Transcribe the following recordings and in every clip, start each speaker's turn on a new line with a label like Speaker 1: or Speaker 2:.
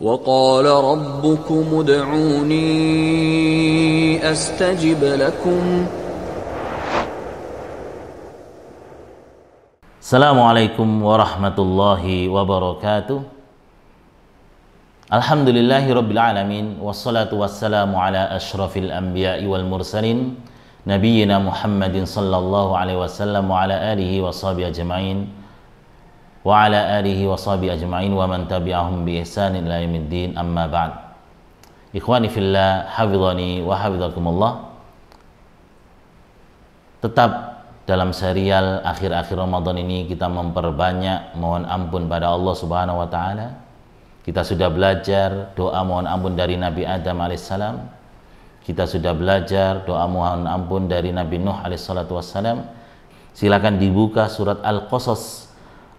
Speaker 1: وقال ربكم ادعوني استجب لكم السلام عليكم ورحمه الله وبركاته الحمد لله رب العالمين والصلاه والسلام على اشرف الانبياء والمرسلين نبينا محمد صلى الله عليه وسلم وعلى اله وصحبه اجمعين wa ala alihi wa sahbihi ajma'in wa man tabi'ahum bi ihsan ila yaumiddin amma ba'd. Ikhwani fillah, hafizani wa hafizakumullah. Tetap dalam serial akhir-akhir Ramadan ini kita memperbanyak mohon ampun pada Allah Subhanahu wa taala. Kita sudah belajar doa mohon ampun dari Nabi Adam alaihissalam. Kita sudah belajar doa mohon ampun dari Nabi Nuh alaihissalatu wassalam. Silakan dibuka surat Al-Qasas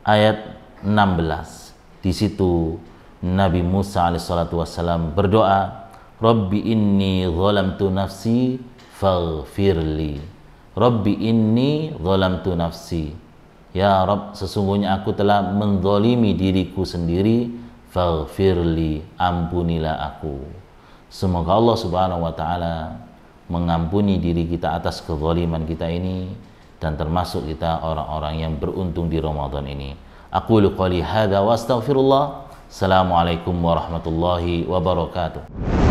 Speaker 1: ayat 16. Di situ Nabi Musa alaihissalatu wassalam berdoa, Rabbi inni zalamtu nafsi faghfirli. Rabbi inni zalamtu nafsi. Ya Rob, sesungguhnya aku telah mendolimi diriku sendiri, faghfirli, ampunilah aku. Semoga Allah Subhanahu wa taala mengampuni diri kita atas kezaliman kita ini dan termasuk kita orang-orang yang beruntung di Ramadan ini. Aku qali hadza wa astaghfirullah. Assalamualaikum warahmatullahi wabarakatuh.